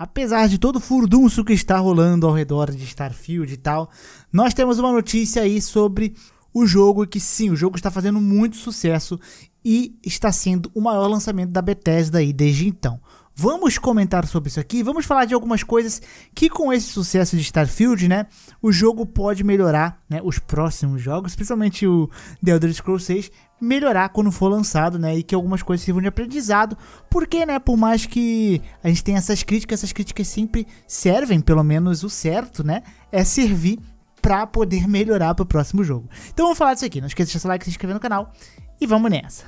Apesar de todo o furdunço que está rolando ao redor de Starfield e tal, nós temos uma notícia aí sobre o jogo que sim, o jogo está fazendo muito sucesso e está sendo o maior lançamento da Bethesda aí desde então. Vamos comentar sobre isso aqui, vamos falar de algumas coisas que com esse sucesso de Starfield, né, o jogo pode melhorar, né, os próximos jogos, principalmente o The Elder Scrolls 6, melhorar quando for lançado, né? E que algumas coisas sirvam de aprendizado, porque, né? Por mais que a gente tenha essas críticas, essas críticas sempre servem, pelo menos o certo, né? É servir para poder melhorar para o próximo jogo. Então vamos falar disso aqui. Não esqueça de deixar seu like, se inscrever no canal e vamos nessa.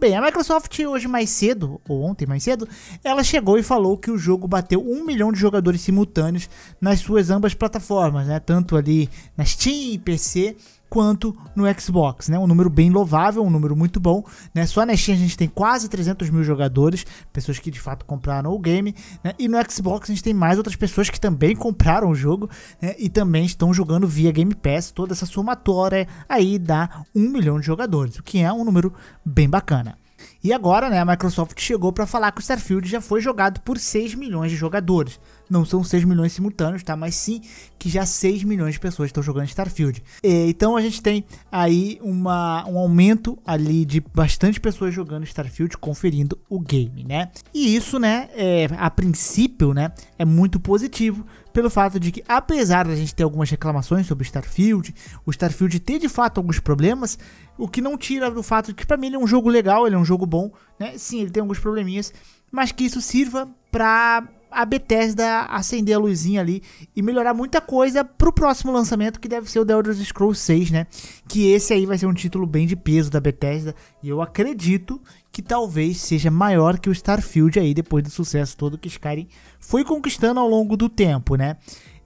Bem, a Microsoft hoje mais cedo, ou ontem mais cedo, ela chegou e falou que o jogo bateu um milhão de jogadores simultâneos nas suas ambas plataformas, né? Tanto ali na Steam e PC, quanto no Xbox, né? Um número bem louvável, um número muito bom, né? Só na Steam a gente tem quase 300 mil jogadores, pessoas que de fato compraram o game, né? E no Xbox a gente tem mais outras pessoas que também compraram o jogo, né? E também estão jogando via Game Pass. Toda essa somatória aí dá um milhão de jogadores, o que é um número bem bacana. E agora, né, a Microsoft chegou para falar que o Starfield já foi jogado por 6 milhões de jogadores não são 6 milhões simultâneos, tá? Mas sim que já 6 milhões de pessoas estão jogando Starfield. E, então a gente tem aí uma, um aumento ali de bastante pessoas jogando Starfield, conferindo o game, né? E isso, né, é, a princípio, né, é muito positivo, pelo fato de que, apesar da gente ter algumas reclamações sobre Starfield, o Starfield ter de fato alguns problemas, o que não tira do fato de que, para mim, ele é um jogo legal, ele é um jogo bom, né? Sim, ele tem alguns probleminhas, mas que isso sirva para a Bethesda acender a luzinha ali e melhorar muita coisa pro próximo lançamento que deve ser o The Elder Scrolls 6, né? Que esse aí vai ser um título bem de peso da Bethesda e eu acredito que talvez seja maior que o Starfield aí depois do sucesso todo que Skyrim foi conquistando ao longo do tempo, né?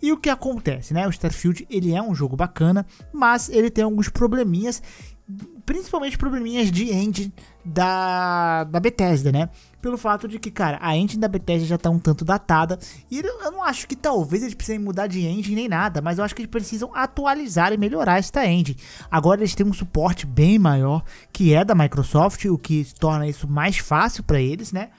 E o que acontece, né? O Starfield ele é um jogo bacana, mas ele tem alguns probleminhas principalmente probleminhas de engine da, da Bethesda, né? Pelo fato de que, cara, a engine da Bethesda já tá um tanto datada. E eu não acho que talvez eles precisem mudar de engine nem nada, mas eu acho que eles precisam atualizar e melhorar esta engine. Agora eles têm um suporte bem maior que é da Microsoft, o que torna isso mais fácil para eles, né?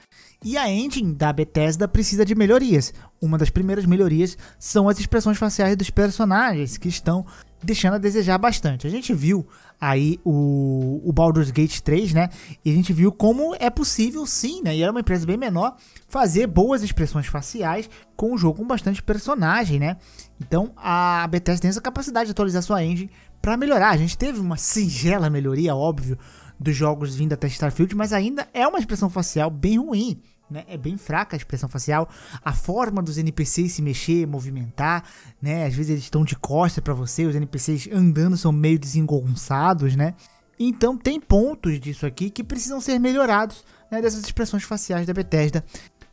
E a engine da Bethesda precisa de melhorias. Uma das primeiras melhorias são as expressões faciais dos personagens, que estão deixando a desejar bastante. A gente viu aí o, o Baldur's Gate 3, né? E a gente viu como é possível, sim, né? E era uma empresa bem menor, fazer boas expressões faciais com um jogo com bastante personagem, né? Então a Bethesda tem essa capacidade de atualizar sua engine para melhorar. A gente teve uma singela melhoria, óbvio, dos jogos vindo até Starfield, mas ainda é uma expressão facial bem ruim né? É bem fraca a expressão facial, a forma dos NPCs se mexer, movimentar, né? Às vezes eles estão de costas para você, os NPCs andando são meio desengonçados, né? Então tem pontos disso aqui que precisam ser melhorados, né, dessas expressões faciais da Bethesda.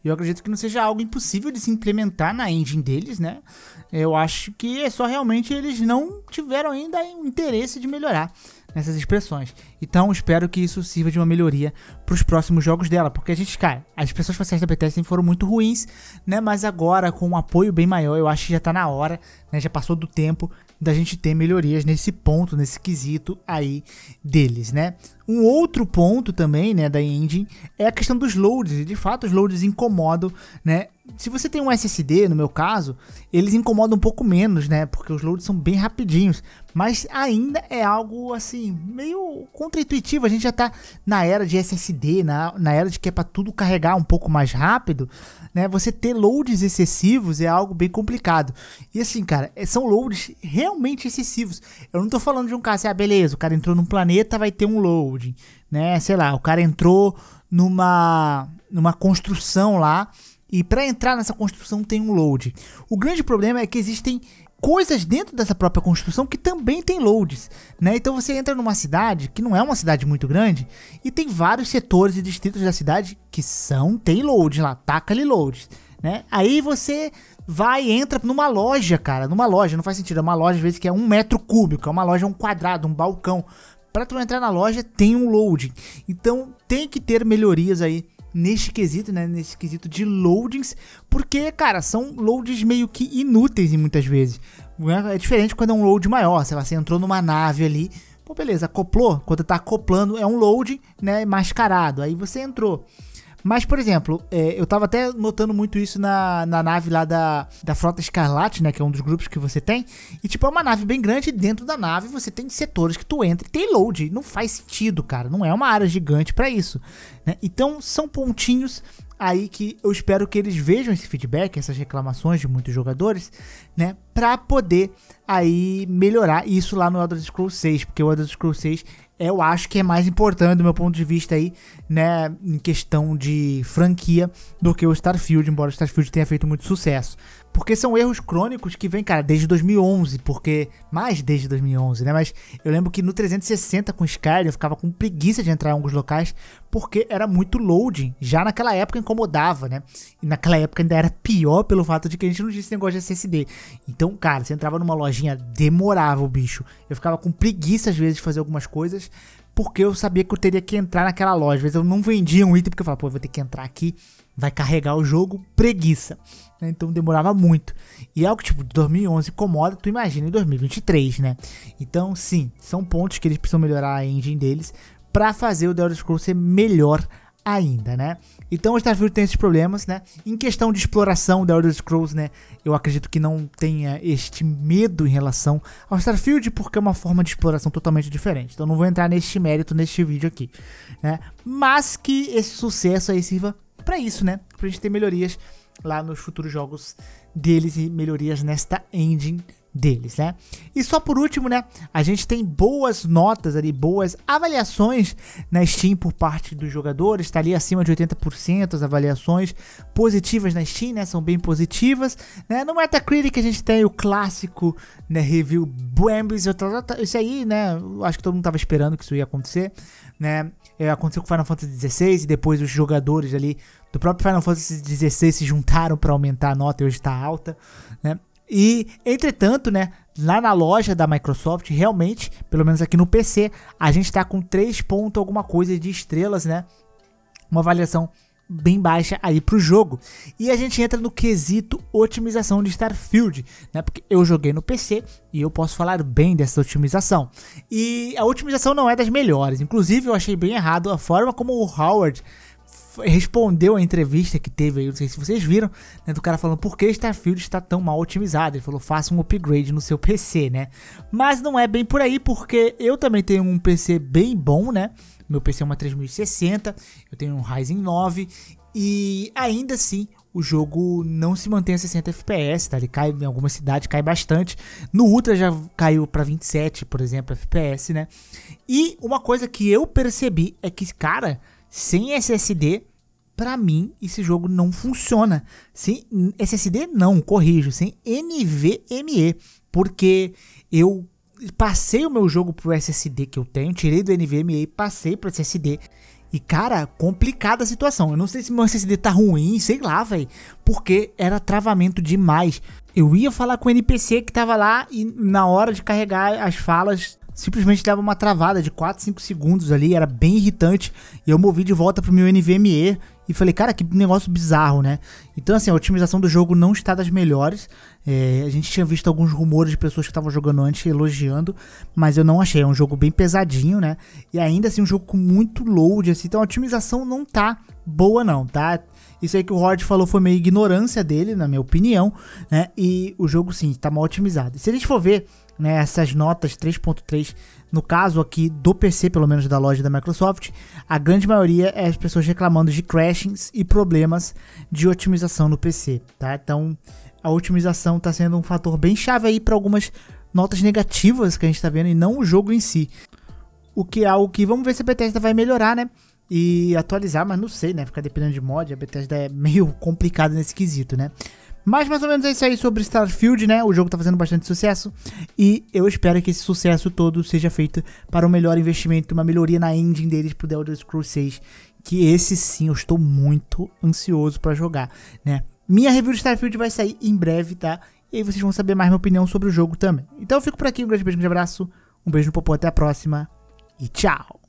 Eu acredito que não seja algo impossível de se implementar na engine deles, né? Eu acho que é só realmente eles não tiveram ainda o interesse de melhorar nessas expressões. Então espero que isso sirva de uma melhoria para os próximos jogos dela, porque a gente, cara, as expressões faciais da Bethesda foram muito ruins, né? Mas agora com um apoio bem maior, eu acho que já está na hora, né? Já passou do tempo da gente ter melhorias nesse ponto, nesse quesito aí deles, né? Um outro ponto também, né, da engine é a questão dos loads. De fato, os loads incomodam, né, se você tem um SSD, no meu caso, eles incomodam um pouco menos, né? Porque os loads são bem rapidinhos. Mas ainda é algo, assim, meio contraintuitivo. A gente já tá na era de SSD, na, na era de que é pra tudo carregar um pouco mais rápido, né? Você ter loads excessivos é algo bem complicado. E assim, cara, é, são loads realmente excessivos. Eu não tô falando de um caso, assim, ah, beleza, o cara entrou num planeta, vai ter um loading, né? Sei lá, o cara entrou numa, numa construção lá e para entrar nessa construção tem um load. O grande problema é que existem coisas dentro dessa própria construção que também tem loads, né? Então você entra numa cidade que não é uma cidade muito grande e tem vários setores e distritos da cidade que são tem loads lá, taca tá ali loads, né? Aí você vai e entra numa loja, cara, numa loja, não faz sentido, é uma loja às vezes que é um metro cúbico, é uma loja, um quadrado, um balcão. Para tu entrar na loja tem um load. então tem que ter melhorias aí neste quesito, né? Nesse quesito de loadings, porque, cara, são loads meio que inúteis em muitas vezes. É? é diferente quando é um load maior, sei lá, você entrou numa nave ali, pô, beleza, acoplou, quando tá acoplando é um load, né, mascarado, aí você entrou. Mas, por exemplo, é, eu tava até notando muito isso na, na nave lá da, da Frota Escarlate, né? Que é um dos grupos que você tem. E, tipo, é uma nave bem grande e dentro da nave você tem setores que tu entra e tem load. Não faz sentido, cara. Não é uma área gigante para isso. Né? Então, são pontinhos aí que eu espero que eles vejam esse feedback, essas reclamações de muitos jogadores, né, para poder aí melhorar isso lá no Elder Scrolls 6, porque o Elder Scrolls 6 eu acho que é mais importante do meu ponto de vista aí, né, em questão de franquia do que o Starfield, embora o Starfield tenha feito muito sucesso. Porque são erros crônicos que vem, cara, desde 2011, porque mais desde 2011, né? Mas eu lembro que no 360 com Skyrim eu ficava com preguiça de entrar em alguns locais porque era muito loading. Já naquela época incomodava, né? E naquela época ainda era pior pelo fato de que a gente não tinha esse negócio de SSD. Então, cara, você entrava numa lojinha, demorava o bicho. Eu ficava com preguiça às vezes de fazer algumas coisas porque eu sabia que eu teria que entrar naquela loja. Às vezes eu não vendia um item porque eu falava, pô, eu vou ter que entrar aqui, vai carregar o jogo, preguiça. Né, então demorava muito. E é algo tipo de 2011 incomoda, tu imagina em 2023, né? Então, sim, são pontos que eles precisam melhorar a engine deles para fazer o The Elder Scrolls ser melhor ainda, né? Então o Starfield tem esses problemas, né? Em questão de exploração da Elder Scrolls, né? Eu acredito que não tenha este medo em relação ao Starfield, porque é uma forma de exploração totalmente diferente. Então não vou entrar neste mérito neste vídeo aqui, né? Mas que esse sucesso aí sirva para isso, né? Pra gente ter melhorias lá nos futuros jogos deles e melhorias nesta engine deles, né? E só por último, né, a gente tem boas notas ali, boas avaliações na Steam por parte dos jogadores, está ali acima de 80% as avaliações positivas na Steam, né, são bem positivas, né? No Metacritic a gente tem o clássico, né, review Brambles, isso tá, aí, né, acho que todo mundo tava esperando que isso ia acontecer, né? É, aconteceu com Final Fantasy XVI e depois os jogadores ali do próprio Final Fantasy XVI se juntaram para aumentar a nota e hoje está alta, né? E, entretanto, né, lá na loja da Microsoft, realmente, pelo menos aqui no PC, a gente está com 3 ponto alguma coisa de estrelas, né? Uma avaliação bem baixa aí para o jogo. E a gente entra no quesito otimização de Starfield, né? Porque eu joguei no PC e eu posso falar bem dessa otimização. E a otimização não é das melhores. Inclusive, eu achei bem errado a forma como o Howard respondeu a entrevista que teve aí, não sei se vocês viram, né, do cara falando por que Starfield está tão mal otimizado. Ele falou, faça um upgrade no seu PC, né? Mas não é bem por aí, porque eu também tenho um PC bem bom, né? Meu PC é uma 3060, eu tenho um Ryzen 9 e ainda assim o jogo não se mantém a 60 FPS, tá? Ele cai em algumas cidades, cai bastante. No Ultra já caiu para 27, por exemplo, FPS, né? E uma coisa que eu percebi é que, cara, sem SSD, para mim, esse jogo não funciona. Sem SSD, não, corrijo. Sem NVMe. Porque eu passei o meu jogo pro SSD que eu tenho, tirei do NVMe e passei pro SSD. E cara, complicada a situação. Eu não sei se meu SSD tá ruim, sei lá, velho, porque era travamento demais. Eu ia falar com o NPC que tava lá e na hora de carregar as falas simplesmente dava uma travada de 4, 5 segundos ali, era bem irritante. E eu movi de volta pro meu NVMe e falei, cara, que negócio bizarro, né? Então, assim, a otimização do jogo não está das melhores. É, a gente tinha visto alguns rumores de pessoas que estavam jogando antes elogiando, mas eu não achei. É um jogo bem pesadinho, né? E ainda assim, um jogo com muito load, assim. Então, a otimização não tá boa, não, tá? Isso aí que o Horde falou foi meio ignorância dele, na minha opinião, né? E o jogo, sim, tá mal otimizado. E se a gente for ver né, essas notas 3.3 no caso aqui do PC, pelo menos da loja da Microsoft, a grande maioria é as pessoas reclamando de crashings e problemas de otimização no PC, tá? Então, a otimização está sendo um fator bem chave aí para algumas notas negativas que a gente está vendo e não o jogo em si. O que é algo que vamos ver se a Bethesda vai melhorar, né? E atualizar, mas não sei, né? Ficar dependendo de mod, a Bethesda é meio complicada nesse quesito, né? Mas mais ou menos é isso aí sobre Starfield, né? O jogo tá fazendo bastante sucesso e eu espero que esse sucesso todo seja feito para um melhor investimento, uma melhoria na engine deles pro The Elder Scrolls 6, que esse sim eu estou muito ansioso para jogar, né? Minha review de Starfield vai sair em breve, tá? E aí vocês vão saber mais minha opinião sobre o jogo também. Então eu fico por aqui, um grande beijo, um grande abraço, um beijo no popô, até a próxima e tchau!